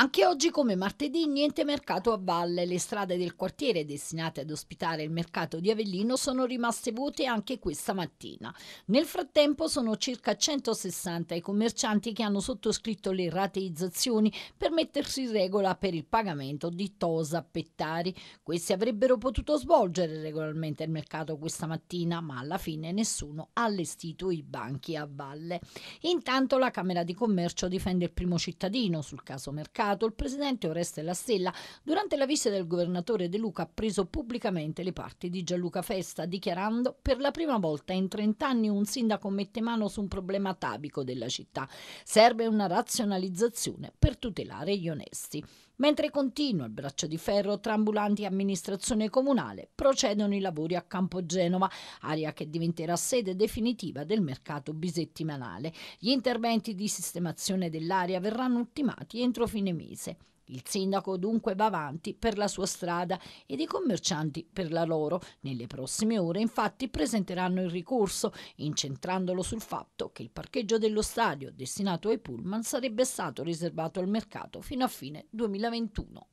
Anche oggi come martedì niente mercato a valle, le strade del quartiere destinate ad ospitare il mercato di Avellino sono rimaste vuote anche questa mattina. Nel frattempo sono circa 160 i commercianti che hanno sottoscritto le rateizzazioni per mettersi in regola per il pagamento di Tosa Pettari. Questi avrebbero potuto svolgere regolarmente il mercato questa mattina, ma alla fine nessuno ha allestito i banchi a valle. Intanto la Camera di Commercio difende il primo cittadino sul caso mercato Stato, il presidente Oreste La Stella, durante la visita del governatore De Luca, ha preso pubblicamente le parti di Gianluca Festa, dichiarando per la prima volta in 30 anni un sindaco mette mano su un problema atavico della città. Serve una razionalizzazione per tutelare gli onesti. Mentre continua il braccio di ferro tra ambulanti e amministrazione comunale, procedono i lavori a Campo Genova, area che diventerà sede definitiva del mercato bisettimanale. Gli interventi di sistemazione dell'area verranno ultimati entro fine ne mise. Il sindaco dunque va avanti per la sua strada ed i commercianti per la loro. Nelle prossime ore infatti presenteranno il ricorso, incentrandolo sul fatto che il parcheggio dello stadio destinato ai pullman sarebbe stato riservato al mercato fino a fine 2021.